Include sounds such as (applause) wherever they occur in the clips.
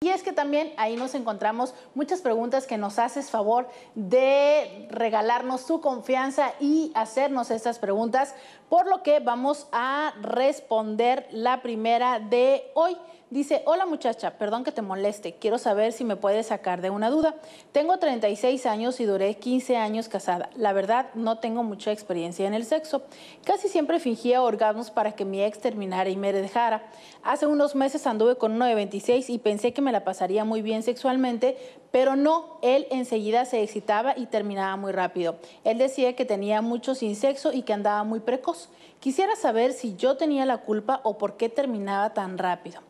Y es que también ahí nos encontramos muchas preguntas que nos haces favor de regalarnos tu confianza y hacernos estas preguntas, por lo que vamos a responder la primera de hoy. Dice, hola muchacha, perdón que te moleste, quiero saber si me puedes sacar de una duda. Tengo 36 años y duré 15 años casada. La verdad, no tengo mucha experiencia en el sexo. Casi siempre fingía orgasmos para que mi ex terminara y me dejara. Hace unos meses anduve con uno de 26 y pensé que me la pasaría muy bien sexualmente, pero no, él enseguida se excitaba y terminaba muy rápido. Él decía que tenía mucho sin sexo y que andaba muy precoz. Quisiera saber si yo tenía la culpa o por qué terminaba tan rápido.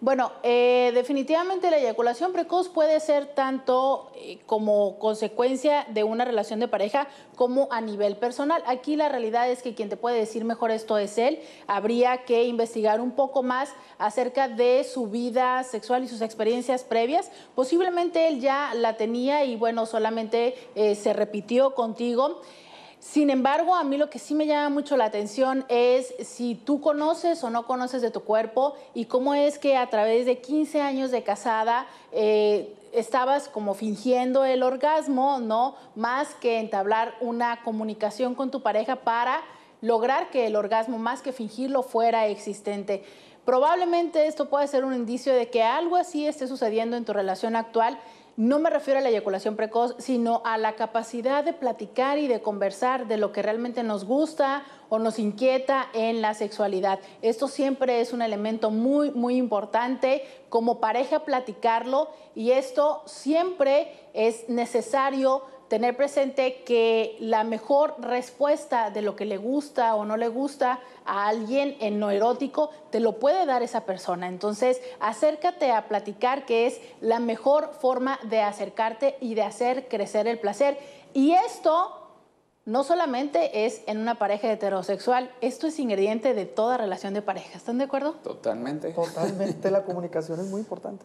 Bueno, eh, definitivamente la eyaculación precoz puede ser tanto eh, como consecuencia de una relación de pareja como a nivel personal. Aquí la realidad es que quien te puede decir mejor esto es él. Habría que investigar un poco más acerca de su vida sexual y sus experiencias previas. Posiblemente él ya la tenía y bueno, solamente eh, se repitió contigo. Sin embargo, a mí lo que sí me llama mucho la atención es si tú conoces o no conoces de tu cuerpo y cómo es que a través de 15 años de casada eh, estabas como fingiendo el orgasmo, ¿no? Más que entablar una comunicación con tu pareja para lograr que el orgasmo, más que fingirlo, fuera existente. Probablemente esto puede ser un indicio de que algo así esté sucediendo en tu relación actual no me refiero a la eyaculación precoz, sino a la capacidad de platicar y de conversar de lo que realmente nos gusta o nos inquieta en la sexualidad. Esto siempre es un elemento muy, muy importante como pareja platicarlo y esto siempre es necesario tener presente que la mejor respuesta de lo que le gusta o no le gusta a alguien en no erótico te lo puede dar esa persona. Entonces, acércate a platicar, que es la mejor forma de acercarte y de hacer crecer el placer. Y esto no solamente es en una pareja heterosexual, esto es ingrediente de toda relación de pareja. ¿Están de acuerdo? Totalmente. Totalmente. la comunicación es muy importante.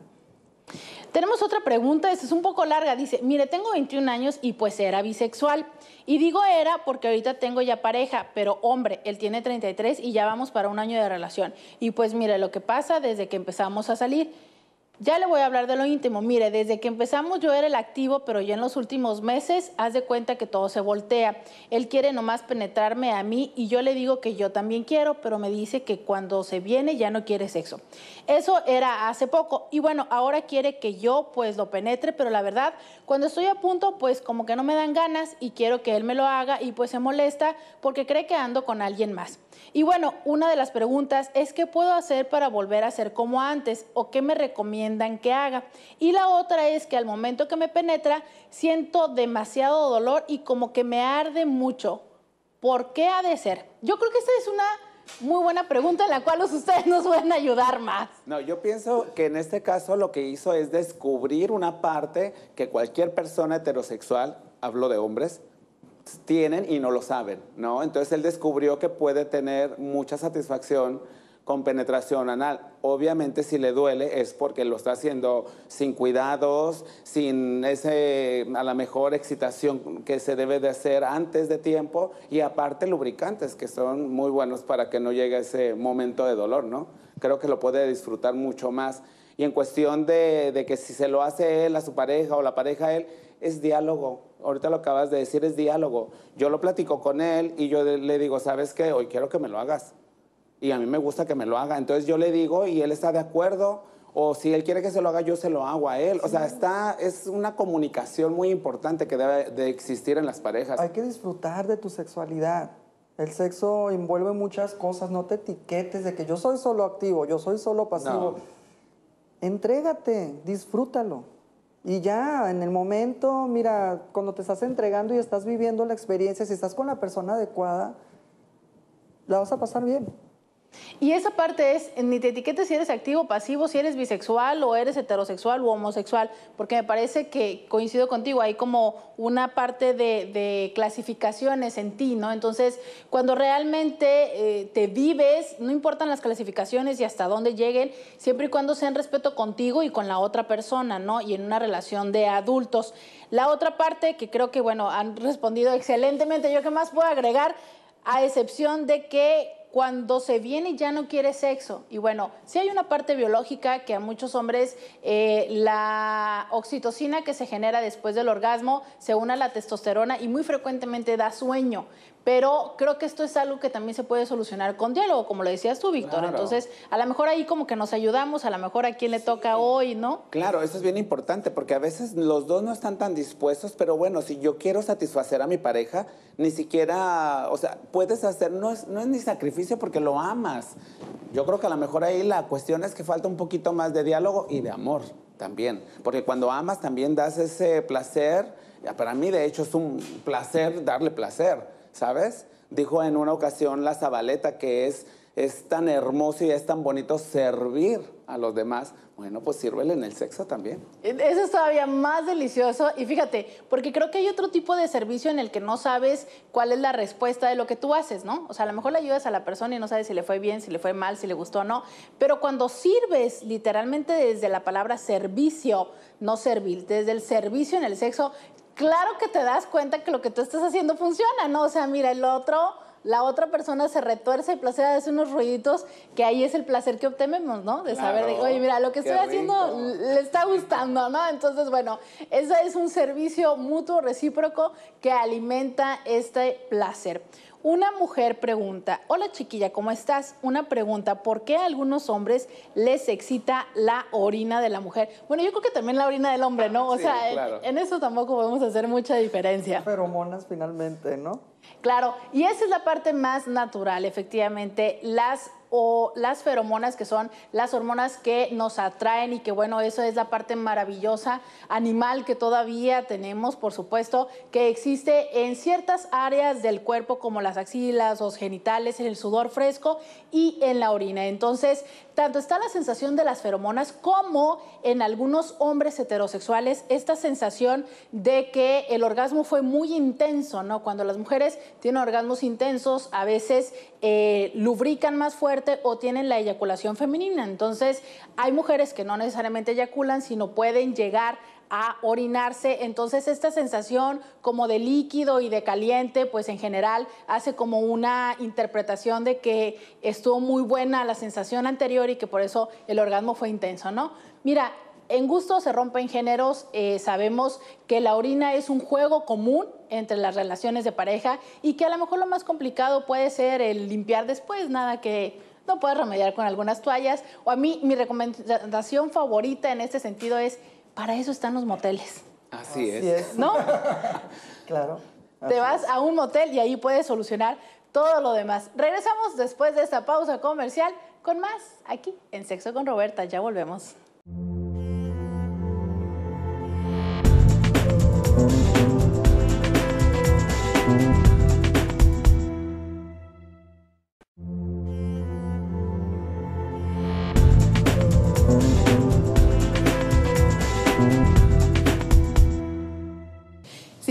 Tenemos otra pregunta, esta es un poco larga. Dice, mire, tengo 21 años y pues era bisexual. Y digo era porque ahorita tengo ya pareja, pero hombre, él tiene 33 y ya vamos para un año de relación. Y pues mire, lo que pasa desde que empezamos a salir ya le voy a hablar de lo íntimo. Mire, desde que empezamos yo era el activo, pero ya en los últimos meses, haz de cuenta que todo se voltea. Él quiere nomás penetrarme a mí y yo le digo que yo también quiero, pero me dice que cuando se viene ya no quiere sexo. Eso era hace poco. Y bueno, ahora quiere que yo pues lo penetre, pero la verdad, cuando estoy a punto, pues como que no me dan ganas y quiero que él me lo haga y pues se molesta porque cree que ando con alguien más. Y bueno, una de las preguntas es qué puedo hacer para volver a ser como antes o qué me recomiendan que haga. Y la otra es que al momento que me penetra siento demasiado dolor y como que me arde mucho. ¿Por qué ha de ser? Yo creo que esta es una muy buena pregunta en la cual ustedes nos pueden ayudar más. No, yo pienso que en este caso lo que hizo es descubrir una parte que cualquier persona heterosexual, hablo de hombres, tienen y no lo saben, ¿no? Entonces él descubrió que puede tener mucha satisfacción con penetración anal. Obviamente si le duele es porque lo está haciendo sin cuidados, sin ese a la mejor excitación que se debe de hacer antes de tiempo y aparte lubricantes que son muy buenos para que no llegue ese momento de dolor, ¿no? Creo que lo puede disfrutar mucho más. Y en cuestión de, de que si se lo hace él a su pareja o la pareja a él, es diálogo. Ahorita lo acabas de decir, es diálogo. Yo lo platico con él y yo le digo, ¿sabes qué? Hoy quiero que me lo hagas. Y a mí me gusta que me lo haga. Entonces yo le digo y él está de acuerdo. O si él quiere que se lo haga, yo se lo hago a él. O sea, está, es una comunicación muy importante que debe de existir en las parejas. Hay que disfrutar de tu sexualidad. El sexo envuelve muchas cosas. No te etiquetes de que yo soy solo activo, yo soy solo pasivo. Entrégate, disfrútalo. Y ya, en el momento, mira, cuando te estás entregando y estás viviendo la experiencia, si estás con la persona adecuada, la vas a pasar bien. Y esa parte es, ni te etiquetes si eres activo, o pasivo, si eres bisexual o eres heterosexual o homosexual, porque me parece que coincido contigo, hay como una parte de, clasificaciones en ti, ¿no? Entonces, cuando realmente eh, te vives, no importan las clasificaciones y hasta dónde lleguen, siempre y cuando sean respeto contigo y con la otra persona, ¿no? Y en una relación de adultos. La otra parte que creo que, bueno, han respondido excelentemente, yo qué más puedo agregar, a excepción de que cuando se viene ya no quiere sexo. Y bueno, sí hay una parte biológica que a muchos hombres eh, la oxitocina que se genera después del orgasmo se une a la testosterona y muy frecuentemente da sueño. Pero creo que esto es algo que también se puede solucionar con diálogo, como lo decías tú, Víctor. Entonces, a lo mejor ahí como que nos ayudamos, a lo mejor a quién le toca hoy, ¿no? Claro, eso es bien importante, porque a veces los dos no están tan dispuestos, pero bueno, si yo quiero satisfacer a mi pareja, ni siquiera, o sea, puedes hacer, no es, no es ni sacrificio porque lo amas. Yo creo que a lo mejor ahí la cuestión es que falta un poquito más de diálogo y de amor también, porque cuando amas también das ese placer. Para mí, de hecho, es un placer darle placer. ¿sabes? Dijo en una ocasión la Zabaleta que es, es tan hermoso y es tan bonito servir a los demás. Bueno, pues sírvele en el sexo también. E, eso es todavía más delicioso. Y fíjate, porque creo que hay otro tipo de servicio en el que no sabes cuál es la respuesta de lo que tú haces, ¿no? O sea, a lo mejor le ayudas a la persona y no sabes si le fue bien, si le fue mal, si le gustó o no. Pero cuando sirves, literalmente desde la palabra servicio, no servil, desde el servicio en el sexo, claro que te das cuenta que lo que tú estás haciendo funciona, ¿no? O sea, mira, el otro, la otra persona se retuerce y placer hace unos ruiditos que ahí es el placer que obtenemos, ¿no? De saber, de, oye, mira, lo que estoy haciendo le está gustando, ¿no? Entonces, bueno, ese es un servicio mutuo, recíproco, que alimenta este placer. Una mujer pregunta, hola chiquilla, ¿cómo estás? Una pregunta, ¿por qué a algunos hombres les excita la orina de la mujer? Bueno, yo creo que también la orina del hombre, ¿no? O sea, en, eso tampoco podemos hacer mucha diferencia. monas finalmente, ¿no? Claro, y esa es la parte más natural, efectivamente. Las o las feromonas, que son las hormonas que nos atraen y que bueno, eso es la parte maravillosa animal que todavía tenemos, por supuesto, que existe en ciertas áreas del cuerpo como las axilas, los genitales, el sudor fresco y en la orina. Entonces, tanto está la sensación de las feromonas como en algunos hombres heterosexuales esta sensación de que el orgasmo fue muy intenso, ¿no? Cuando las mujeres tienen orgasmos intensos, a veces eh, lubrican más fuerte o tienen la eyaculación femenina. Entonces, hay mujeres que no necesariamente eyaculan, sino pueden llegar a orinarse. Entonces esta sensación como de líquido y de caliente, pues en general hace como una interpretación de que estuvo muy buena la sensación anterior y que por eso el orgasmo fue intenso, ¿no? Mira, en gusto se rompen géneros, eh, sabemos que la orina es un juego común entre las relaciones de pareja y que a lo mejor lo más complicado puede ser el limpiar después, nada que no puedes remediar con algunas toallas. O a mí mi recomendación favorita en este sentido es para eso están los moteles. Así, es. ¿No? (laughs) claro. Te vas a un motel y ahí puedes solucionar todo lo demás. Regresamos después de esta pausa comercial con más aquí en Sexo con Roberta. Ya volvemos.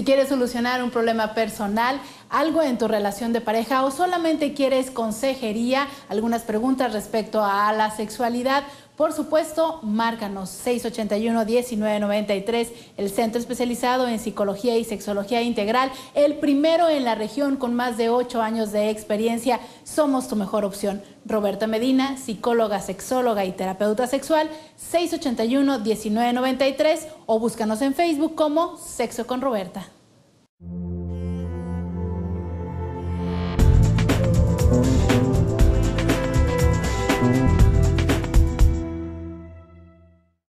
Si quieres solucionar un problema personal, algo en tu relación de pareja o solamente quieres consejería, algunas preguntas respecto a la sexualidad, por supuesto, márcanos 681-1993, el centro especializado en psicología y sexología integral, el primero en la región con más de ocho años de experiencia. Somos tu mejor opción. Roberta Medina, psicóloga, sexóloga y terapeuta sexual, 681-1993 o búscanos en Facebook como Sexo con Roberta.